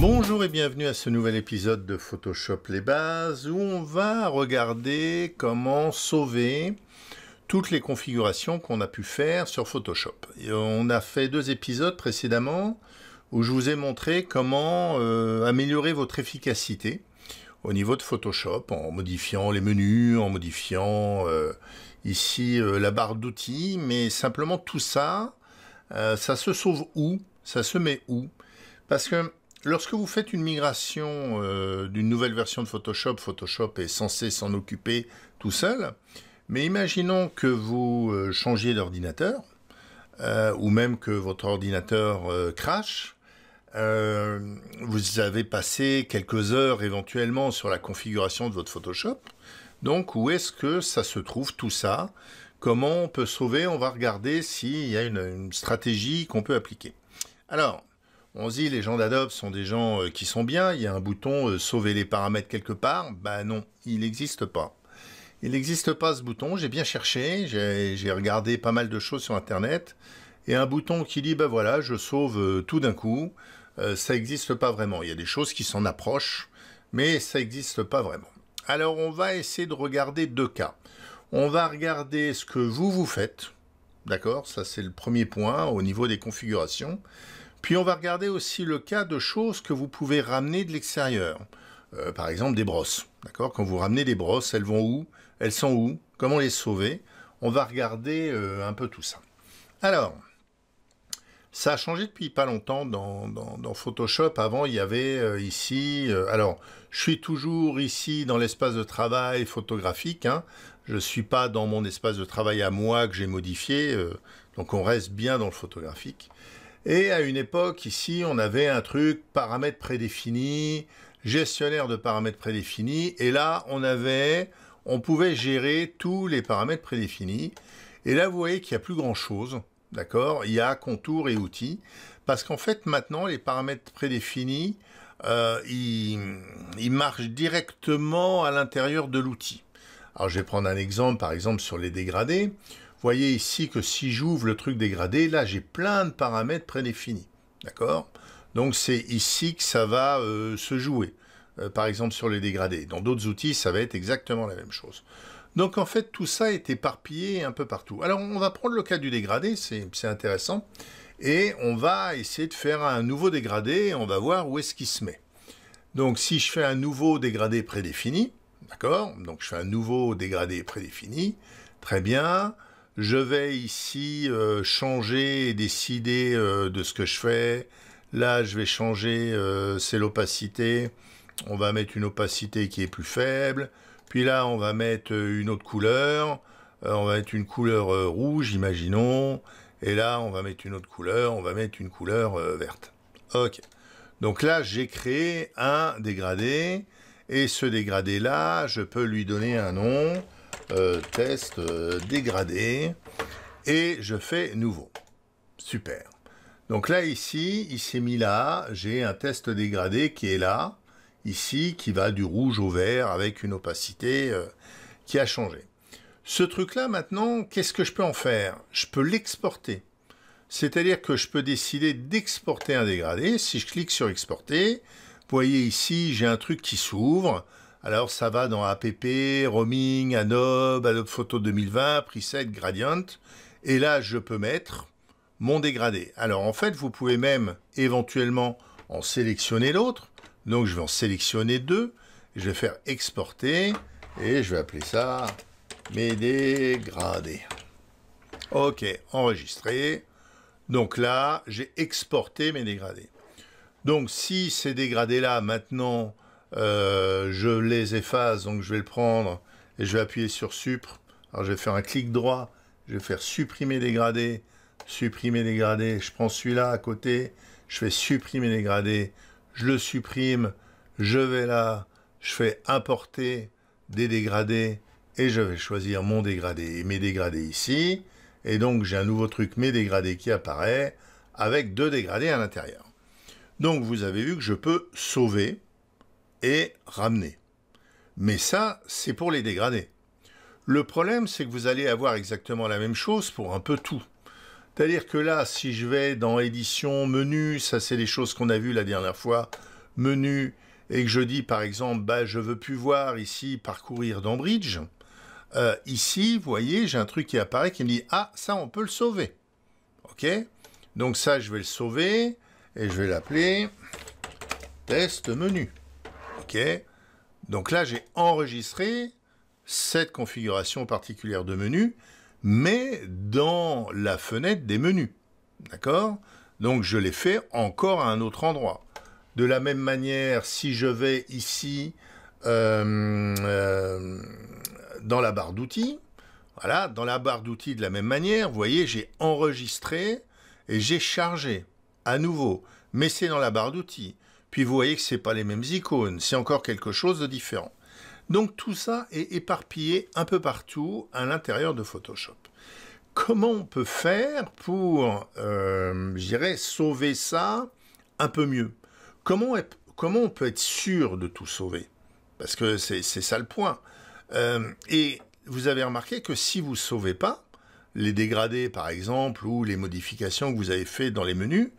Bonjour et bienvenue à ce nouvel épisode de Photoshop les bases où on va regarder comment sauver toutes les configurations qu'on a pu faire sur Photoshop. on a fait deux épisodes précédemment où je vous ai montré comment euh, améliorer votre efficacité au niveau de Photoshop en modifiant les menus, en modifiant euh, ici euh, la barre d'outils, mais simplement tout ça, ça se sauve où Ça se met où Parce que Lorsque vous faites une migration euh, d'une nouvelle version de Photoshop, Photoshop est censé s'en occuper tout seul. Mais imaginons que vous euh, changez changiez d'ordinateur, euh, ou même que votre ordinateur crache. vous avez passé quelques heures éventuellement sur la configuration de votre Photoshop. Donc où est-ce que ça se trouve tout ça Comment on peut sauver On va regarder s'il y a une, une stratégie qu'on peut appliquer. Alors, on se dit, les gens d'Adobe sont des gens euh, qui sont bien, il y a un bouton euh, sauver les paramètres quelque part. Ben non, il n'existe pas. Il n'existe pas ce bouton, j'ai bien cherché, j'ai regardé pas mal de choses sur Internet, et un bouton qui dit, Ben voilà, je sauve euh, tout d'un coup, ça n'existe pas vraiment. Il y a des choses qui s'en approchent, mais ça n'existe pas vraiment. Alors on va essayer de regarder deux cas. On va regarder ce que vous vous faites, d'accord Ça c'est le premier point au niveau des configurations. Puis on va regarder aussi le cas de choses que vous pouvez ramener de l'extérieur. Euh, par exemple des brosses. D'accord Quand vous ramenez des brosses, elles vont où Elles sont où Comment les sauver On va regarder euh, un peu tout ça. Alors, ça a changé depuis pas longtemps dans, Photoshop. Avant, il y avait euh, ici... alors, je suis toujours ici dans l'espace de travail photographique. Hein. Je ne suis pas dans mon espace de travail à moi que j'ai modifié. donc, on reste bien dans le photographique. Et à une époque, ici, on avait un truc paramètres prédéfinis, gestionnaire de paramètres prédéfinis. Et là, on avait, on pouvait gérer tous les paramètres prédéfinis. Et là, vous voyez qu'il n'y a plus grand chose. D'accord Il y a contours et outils. Parce qu'en fait, maintenant, les paramètres prédéfinis, euh, ils marchent directement à l'intérieur de l'outil. Alors je vais prendre un exemple, par exemple sur les dégradés. Vous voyez ici que si j'ouvre le truc dégradé, là j'ai plein de paramètres prédéfinis. D'accord Donc c'est ici que ça va euh, se jouer, euh, par exemple sur les dégradés. Dans d'autres outils, ça va être exactement la même chose. Donc en fait, tout ça est éparpillé un peu partout. Alors on va prendre le cas du dégradé, c'est intéressant, et on va essayer de faire un nouveau dégradé, on va voir où est-ce qu'il se met. Donc si je fais un nouveau dégradé prédéfini, D'accord Donc je fais un nouveau dégradé prédéfini. Très bien. Je vais ici euh, changer et décider euh, de ce que je fais. Là, je vais changer, euh, c'est l'opacité. On va mettre une opacité qui est plus faible. Puis là, on va mettre une autre couleur. on va mettre une couleur rouge, imaginons. Et là, on va mettre une autre couleur. On va mettre une couleur verte. OK. Donc là, j'ai créé un dégradé et ce dégradé-là, je peux lui donner un nom, euh, test euh, dégradé, et je fais nouveau. Super. Donc là, ici, il s'est mis là, j'ai un test dégradé qui est là, ici, qui va du rouge au vert avec une opacité euh, qui a changé. Ce truc-là, maintenant, qu'est-ce que je peux en faire Je peux l'exporter. C'est-à-dire que je peux décider d'exporter un dégradé. Si je clique sur exporter, vous voyez ici, j'ai un truc qui s'ouvre. Alors ça va dans APP, Roaming, Adobe, Adobe Photo 2020, Preset, Gradient. Et là, je peux mettre mon dégradé. Alors en fait, vous pouvez même éventuellement en sélectionner l'autre. Donc je vais en sélectionner deux. Je vais faire exporter et je vais appeler ça mes dégradés. Ok, enregistré. Donc là, j'ai exporté mes dégradés. Donc si ces dégradés-là, maintenant, euh, je les efface, donc je vais le prendre et je vais appuyer sur Supre. Alors je vais faire un clic droit, je vais faire supprimer dégradé, supprimer dégradé. Je prends celui-là à côté, je fais supprimer dégradé, je le supprime, je vais là, je fais importer des dégradés et je vais choisir mon dégradé et mes dégradés ici. Et donc j'ai un nouveau truc mes dégradés qui apparaît avec deux dégradés à l'intérieur. Donc vous avez vu que je peux sauver et ramener. Mais ça, c'est pour les dégrader. Le problème, c'est que vous allez avoir exactement la même chose pour un peu tout. C'est-à-dire que là, si je vais dans édition, menu, ça c'est les choses qu'on a vues la dernière fois, menu, et que je dis par exemple, bah, je veux plus voir ici parcourir dans Bridge, euh, ici, vous voyez, j'ai un truc qui apparaît qui me dit, ah, ça on peut le sauver. OK Donc ça, je vais le sauver et je vais l'appeler test menu. OK Donc là, j'ai enregistré cette configuration particulière de menu, mais dans la fenêtre des menus. D'accord Donc je l'ai fait encore à un autre endroit. De la même manière, si je vais ici euh, euh, dans la barre d'outils, voilà, dans la barre d'outils de la même manière, vous voyez, j'ai enregistré et j'ai chargé à nouveau, c'est dans la barre d'outils. Puis vous voyez que c'est pas les mêmes icônes, c'est encore quelque chose de différent. Donc tout ça est éparpillé un peu partout à l'intérieur de Photoshop. Comment on peut faire pour, euh, je sauver ça un peu mieux comment, comment on peut être sûr de tout sauver Parce que c'est ça le point. Euh, et vous avez remarqué que si vous sauvez pas, les dégradés par exemple, ou les modifications que vous avez faites dans les menus,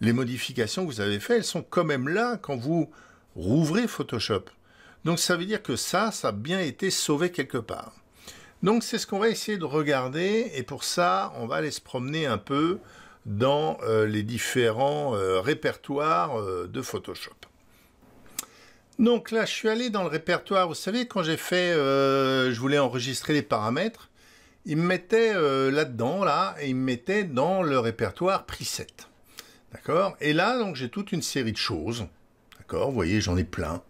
les modifications que vous avez faites, elles sont quand même là quand vous rouvrez Photoshop. Donc ça veut dire que ça, ça a bien été sauvé quelque part. Donc c'est ce qu'on va essayer de regarder et pour ça, on va aller se promener un peu dans euh, les différents euh, répertoires euh, de Photoshop. Donc là, je suis allé dans le répertoire. Vous savez, quand j'ai fait, je voulais enregistrer les paramètres, il me mettait là-dedans, là, et il me mettait dans le répertoire preset. D'accord Et là, donc, j'ai toute une série de choses. D'accord Vous voyez, j'en ai plein.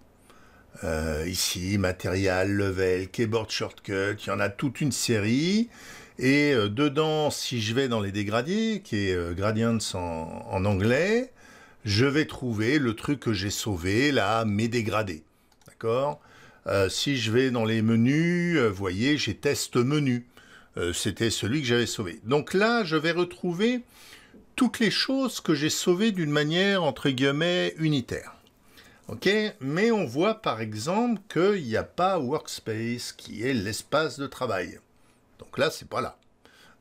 Euh, ici, matériel, level, keyboard shortcut, il y en a toute une série. Et euh, dedans, si je vais dans les dégradés, qui est euh, gradients en, en, anglais, je vais trouver le truc que j'ai sauvé, là, mes dégradés. D'accord Si je vais dans les menus, vous voyez, j'ai test menu. C'était celui que j'avais sauvé. Donc là, je vais retrouver toutes les choses que j'ai sauvées d'une manière, entre guillemets, unitaire. Ok, mais on voit par exemple qu'il n'y a pas workspace qui est l'espace de travail. Donc là, c'est pas là.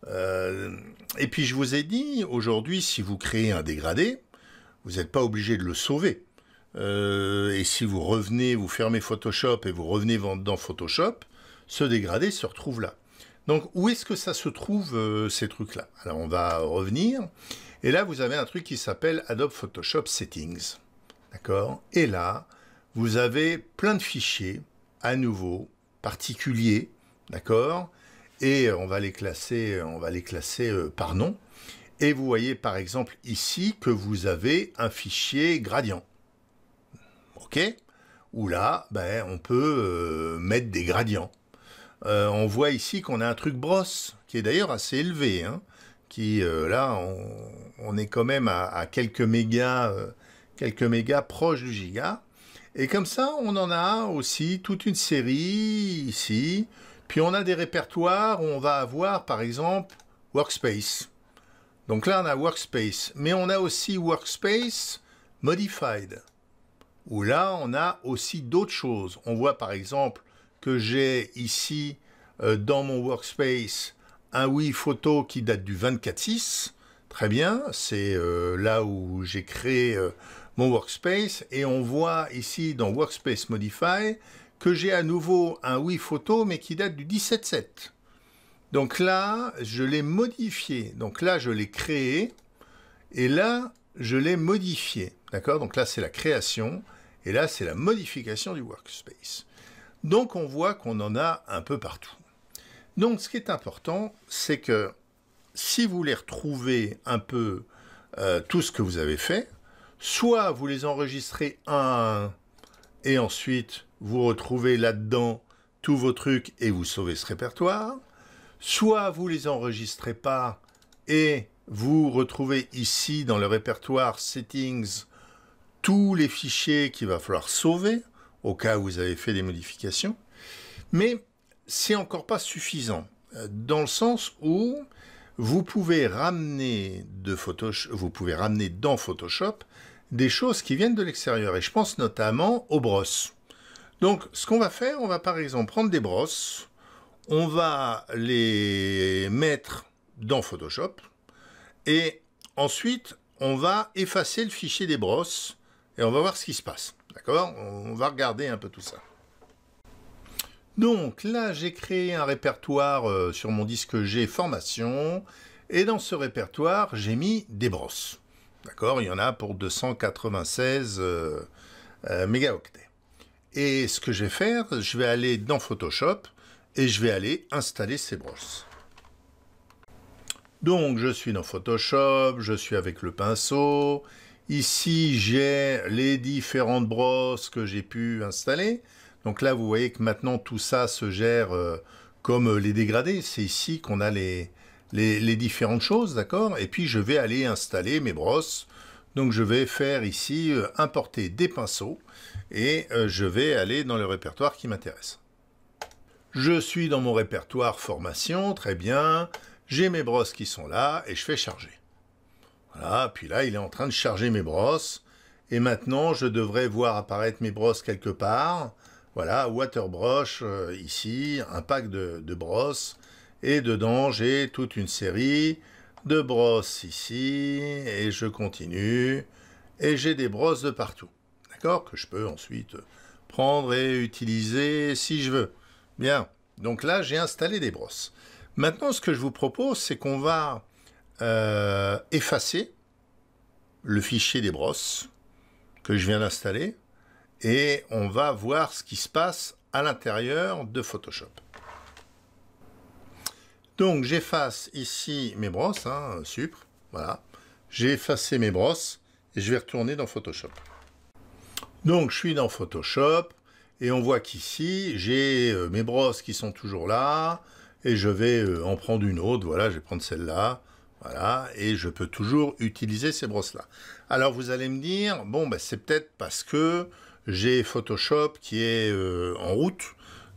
Euh, et puis je vous ai dit, aujourd'hui, si vous créez un dégradé, vous n'êtes pas obligé de le sauver. Euh, et si vous revenez, vous fermez Photoshop et vous revenez dans Photoshop, ce dégradé se retrouve là. Donc où est-ce que ça se trouve euh, ces trucs-là Alors on va revenir. Et là, vous avez un truc qui s'appelle Adobe Photoshop Settings. D'accord Et là, vous avez plein de fichiers, à nouveau, particuliers. D'accord Et on va les classer, on va les classer euh, par nom. Et vous voyez par exemple ici que vous avez un fichier gradient. OK Où là, ben, on peut euh, mettre des gradients. Euh, on voit ici qu'on a un truc brosse, qui est d'ailleurs assez élevé, hein, qui euh, là, on, est quand même à, quelques mégas, euh, quelques mégas proches du giga. Et comme ça, on en a aussi toute une série ici. Puis on a des répertoires où on va avoir, par exemple, Workspace. Donc là, on a Workspace. Mais on a aussi Workspace Modified. Où là, on a aussi d'autres choses. On voit, par exemple, que j'ai ici euh, dans mon workspace un Wii photo qui date du 24-6 Très bien, c'est euh, là où j'ai créé euh, mon workspace et on voit ici dans Workspace Modify que j'ai à nouveau un Wii photo mais qui date du 17-7 Donc là, je l'ai modifié. Donc là, je l'ai créé et là, je l'ai modifié. D'accord Donc là, c'est la création et là, c'est la modification du workspace. Donc on voit qu'on en a un peu partout. Donc ce qui est important, c'est que si vous voulez retrouver un peu euh, tout ce que vous avez fait, soit vous les enregistrez un à un et ensuite vous retrouvez là-dedans tous vos trucs et vous sauvez ce répertoire, soit vous les enregistrez pas et vous retrouvez ici dans le répertoire settings tous les fichiers qu'il va falloir sauver au cas où vous avez fait des modifications. Mais c'est encore pas suffisant, euh, dans le sens où vous pouvez ramener de vous pouvez ramener dans Photoshop des choses qui viennent de l'extérieur, et je pense notamment aux brosses. Donc, ce qu'on va faire, on va par exemple prendre des brosses, on va les mettre dans Photoshop, et ensuite, on va effacer le fichier des brosses, et on va voir ce qui se passe. D'accord On va regarder un peu tout ça. Donc là, j'ai créé un répertoire euh, sur mon disque G formation et dans ce répertoire, j'ai mis des brosses. D'accord Il y en a pour 296 euh, euh, mégaoctets. Et ce que je vais faire, je vais aller dans Photoshop et je vais aller installer ces brosses. Donc je suis dans Photoshop, je suis avec le pinceau. Ici, j'ai les différentes brosses que j'ai pu installer. Donc là, vous voyez que maintenant tout ça se gère euh, comme euh, les dégradés. C'est ici qu'on a les, les, différentes choses, d'accord Et puis je vais aller installer mes brosses. Donc je vais faire ici euh, importer des pinceaux et je vais aller dans le répertoire qui m'intéresse. Je suis dans mon répertoire formation, très bien. J'ai mes brosses qui sont là et je fais charger. Voilà, puis là il est en train de charger mes brosses. Et maintenant je devrais voir apparaître mes brosses quelque part. Voilà, Waterbrush ici, un pack de, brosses. Et dedans, j'ai toute une série de brosses ici. Et je continue. Et j'ai des brosses de partout. D'accord Que je peux ensuite prendre et utiliser si je veux. Bien. Donc là, j'ai installé des brosses. Maintenant, ce que je vous propose, c'est qu'on va euh, effacer le fichier des brosses que je viens d'installer et on va voir ce qui se passe à l'intérieur de Photoshop. Donc j'efface ici mes brosses, hein, supre, voilà. J'ai effacé mes brosses et je vais retourner dans Photoshop. Donc je suis dans Photoshop et on voit qu'ici j'ai euh, mes brosses qui sont toujours là et je vais euh, en prendre une autre, voilà, je vais prendre celle-là. Voilà, et je peux toujours utiliser ces brosses-là. Alors vous allez me dire, bon, ben, c'est peut-être parce que j'ai Photoshop qui est euh, en route,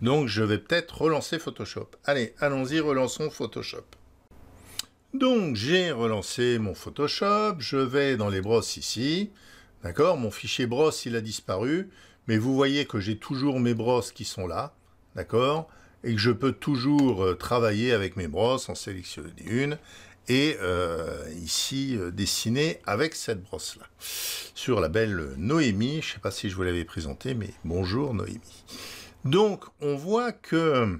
donc je vais peut-être relancer Photoshop. Allez, allons-y, relançons Photoshop. Donc j'ai relancé mon Photoshop, je vais dans les brosses ici, d'accord Mon fichier brosse, il a disparu, mais vous voyez que j'ai toujours mes brosses qui sont là, d'accord Et que je peux toujours euh, travailler avec mes brosses, en sélectionner une, et euh, ici euh, dessiné avec cette brosse-là. Sur la belle Noémie, je ne sais pas si je vous l'avais présenté, mais bonjour Noémie. Donc on voit que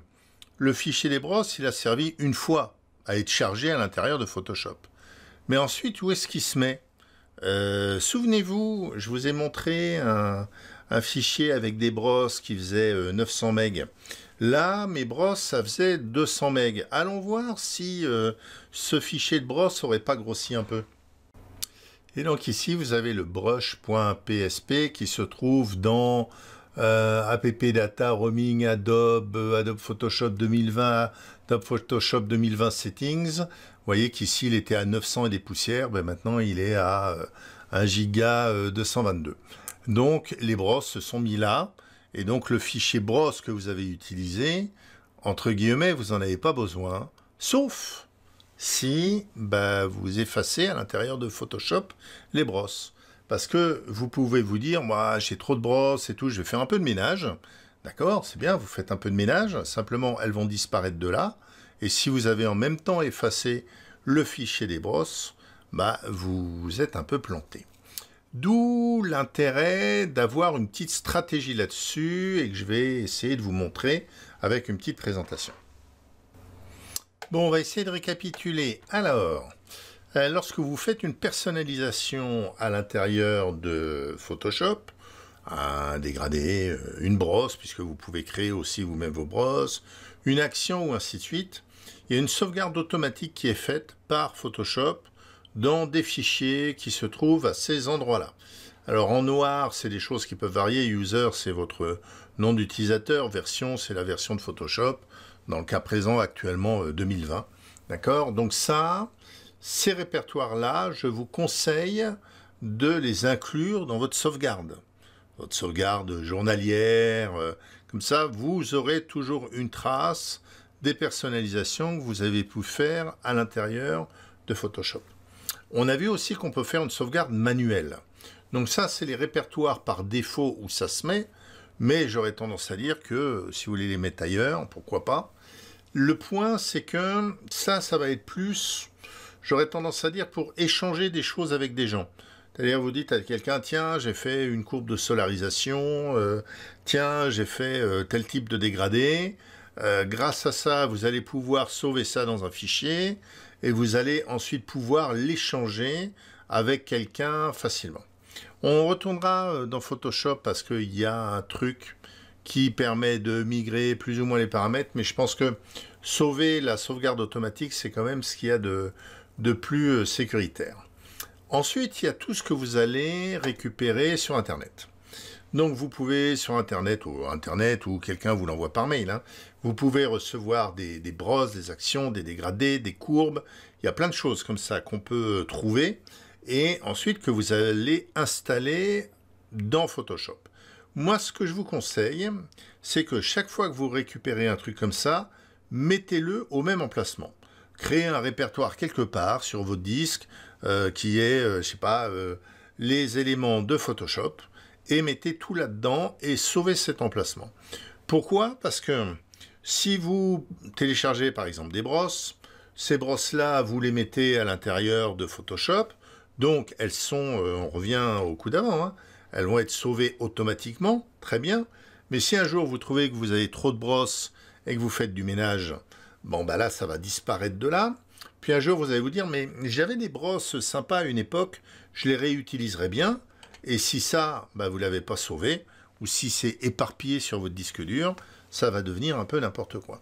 le fichier des brosses, il a servi une fois à être chargé à l'intérieur de Photoshop. Mais ensuite, où est-ce qu'il se met euh, Souvenez-vous, je vous ai montré un, un fichier avec des brosses qui faisait 900 MB. Là, mes brosses, ça faisait 200 MB. Allons voir si euh, ce fichier de brosses n'aurait pas grossi un peu. Et donc ici, vous avez le brush.psp qui se trouve dans euh, app data roaming Adobe Adobe Photoshop 2020 Adobe Photoshop 2020 settings vous voyez qu'ici il était à 900 et des poussières ben maintenant il est à 1 euh, giga 222 euh, donc les brosses se sont mis là, et donc le fichier brosse que vous avez utilisé, entre guillemets, vous n'en avez pas besoin, sauf si bah, vous effacez à l'intérieur de Photoshop les brosses. Parce que vous pouvez vous dire, moi j'ai trop de brosses et tout, je vais faire un peu de ménage. D'accord, c'est bien, vous faites un peu de ménage, simplement elles vont disparaître de là. Et si vous avez en même temps effacé le fichier des brosses, bah, vous êtes un peu planté. D'où l'intérêt d'avoir une petite stratégie là-dessus et que je vais essayer de vous montrer avec une petite présentation. Bon, on va essayer de récapituler. Alors, euh, lorsque vous faites une personnalisation à l'intérieur de Photoshop, un dégradé, euh, une brosse, puisque vous pouvez créer aussi vous-même vos brosses, une action ou ainsi de suite, il y a une sauvegarde automatique qui est faite par Photoshop dans des fichiers qui se trouvent à ces endroits-là. Alors en noir, c'est des choses qui peuvent varier. User, c'est votre nom d'utilisateur. Version, c'est la version de Photoshop. Dans le cas présent, actuellement 2020. Euh, D'accord Donc ça, ces répertoires-là, je vous conseille de les inclure dans votre sauvegarde. Votre sauvegarde journalière, euh, comme ça, vous aurez toujours une trace des personnalisations que vous avez pu faire à l'intérieur de Photoshop. On a vu aussi qu'on peut faire une sauvegarde manuelle. Donc ça, c'est les répertoires par défaut où ça se met, mais j'aurais tendance à dire que si vous voulez les mettre ailleurs, pourquoi pas. Le point, c'est que ça, ça va être plus, j'aurais tendance à dire, pour échanger des choses avec des gens. C'est-à-dire, vous dites à quelqu'un, tiens, j'ai fait une courbe de solarisation, euh, tiens, j'ai fait euh, tel type de dégradé. Euh, grâce à ça, vous allez pouvoir sauver ça dans un fichier et vous allez ensuite pouvoir l'échanger avec quelqu'un facilement. On retournera euh, dans Photoshop parce qu'il y a un truc qui permet de migrer plus ou moins les paramètres, mais je pense que sauver la sauvegarde automatique, c'est quand même ce qu'il y a de, de plus euh, sécuritaire. Ensuite, il y a tout ce que vous allez récupérer sur Internet. Donc vous pouvez sur Internet ou Internet ou quelqu'un vous l'envoie par mail, hein, vous pouvez recevoir des, des, brosses, des actions, des dégradés, des courbes. Il y a plein de choses comme ça qu'on peut trouver et ensuite que vous allez installer dans Photoshop. Moi, ce que je vous conseille, c'est que chaque fois que vous récupérez un truc comme ça, mettez-le au même emplacement. Créez un répertoire quelque part sur votre disque euh, qui est, je euh, je sais pas, euh, les éléments de Photoshop et mettez tout là-dedans et sauvez cet emplacement. Pourquoi Parce que si vous téléchargez par exemple des brosses, ces brosses-là, vous les mettez à l'intérieur de Photoshop, donc elles sont, euh, on revient au coup d'avant, hein, elles vont être sauvées automatiquement, très bien, mais si un jour vous trouvez que vous avez trop de brosses et que vous faites du ménage, bon bah là ça va disparaître de là, puis un jour vous allez vous dire, mais j'avais des brosses sympas à une époque, je les réutiliserai bien, et si ça, bah, vous ne l'avez pas sauvé, ou si c'est éparpillé sur votre disque dur, ça va devenir un peu n'importe quoi.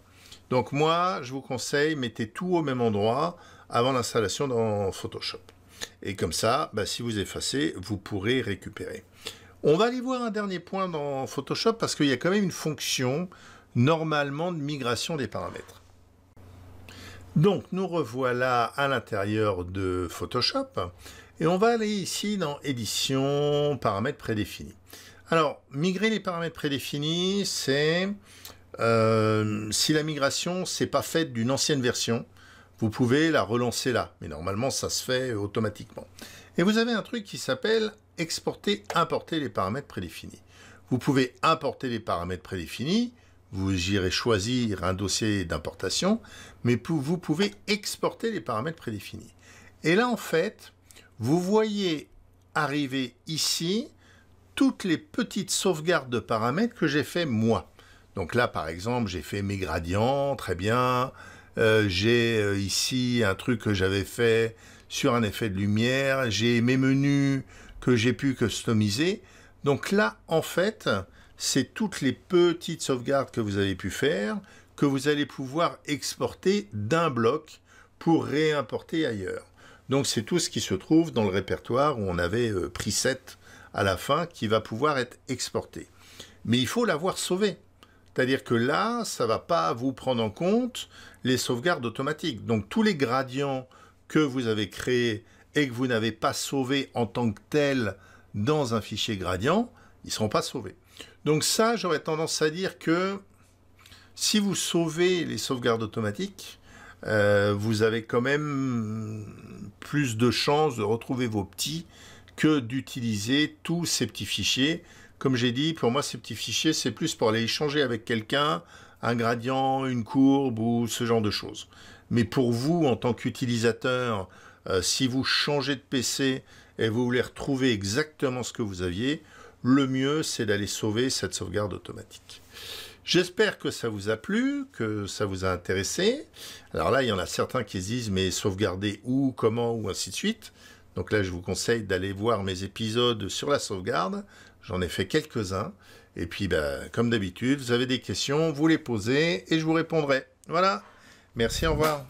Donc moi, je vous conseille, mettez tout au même endroit avant l'installation dans Photoshop. Et comme ça, bah, si vous effacez, vous pourrez récupérer. On va aller voir un dernier point dans Photoshop parce qu'il y a quand même une fonction normalement de migration des paramètres. Donc nous revoilà à l'intérieur de Photoshop et on va aller ici dans édition, paramètres prédéfinis. Alors migrer les paramètres prédéfinis c'est euh, si la migration s'est pas faite d'une ancienne version, vous pouvez la relancer là, mais normalement ça se fait automatiquement. Et vous avez un truc qui s'appelle exporter, importer les paramètres prédéfinis. Vous pouvez importer les paramètres prédéfinis, vous irez choisir un dossier d'importation, mais vous pouvez exporter les paramètres prédéfinis. Et là, en fait, vous voyez arriver ici toutes les petites sauvegardes de paramètres que j'ai fait moi. Donc là, par exemple, j'ai fait mes gradients, très bien. Euh, j'ai euh, ici un truc que j'avais fait sur un effet de lumière. J'ai mes menus que j'ai pu customiser. Donc là, en fait, c'est toutes les petites sauvegardes que vous avez pu faire que vous allez pouvoir exporter d'un bloc pour réimporter ailleurs. Donc c'est tout ce qui se trouve dans le répertoire où on avait euh, pris 7 à la fin qui va pouvoir être exporté. Mais il faut l'avoir sauvé. C'est-à-dire que là, ça va pas vous prendre en compte les sauvegardes automatiques. Donc tous les gradients que vous avez créés et que vous n'avez pas sauvés en tant que tel dans un fichier gradient, ils ne seront pas sauvés. Donc ça, j'aurais tendance à dire que si vous sauvez les sauvegardes automatiques, euh, vous avez quand même plus de chances de retrouver vos petits que d'utiliser tous ces petits fichiers comme j'ai dit, pour moi, ces petits fichiers, c'est plus pour aller échanger avec quelqu'un, un gradient, une courbe ou ce genre de choses. Mais pour vous, en tant qu'utilisateur, euh, si vous changez de PC et vous voulez retrouver exactement ce que vous aviez, le mieux, c'est d'aller sauver cette sauvegarde automatique. J'espère que ça vous a plu, que ça vous a intéressé. Alors là, il y en a certains qui se disent, mais sauvegarder où, comment, ou ainsi de suite. Donc là, je vous conseille d'aller voir mes épisodes sur la sauvegarde. J'en ai fait quelques-uns. Et puis, bah, comme d'habitude, vous avez des questions, vous les posez et je vous répondrai. Voilà. Merci, au revoir.